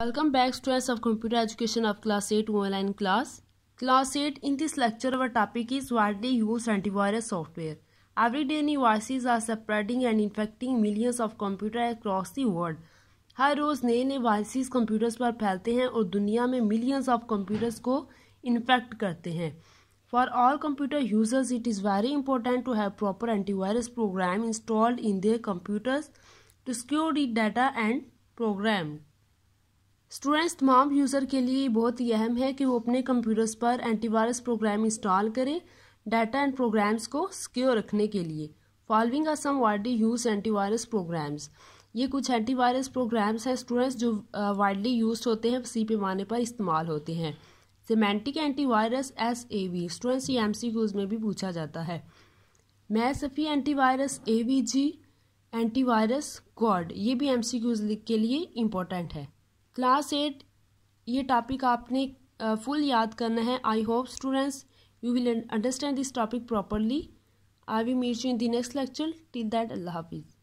Welcome back students of computer education of class 8 online class. Class 8 in this lecture our topic is widely used antivirus software. Every day new viruses are spreading and infecting millions of computers across the world. हर रोज नए नए viruses computers पर फैलते हैं और दुनिया में millions of computers को infect करते हैं for all computer users it is very important to have proper antivirus program installed in their computers to secure the data and program students तमाम यूज़र के लिए बहुत ही अहम है कि वो अपने कंप्यूटर्स पर एंटीवायरस प्रोग्राम इंस्टॉल करें डाटा एंड प्रोग्राम्स को सिक्योर रखने के लिए following are some widely use antivirus programs ये कुछ एंटीवायरस प्रोग्राम्स हैं स्टूडेंट्स जो वाइडली यूज होते हैं सी पैमाने पर इस्तेमाल होते हैं Symantec antivirus S A V students ये एम सी क्यूज में भी पूछा जाता है McAfee antivirus A V G antivirus गॉड ये भी एम सी क्यूज के लिए इम्पोर्टेंट है क्लास एट ये टॉपिक आपने फुल याद करना है I hope students you will understand this topic properly I we meet you in the next lecture till that अल्लाह हाफिज़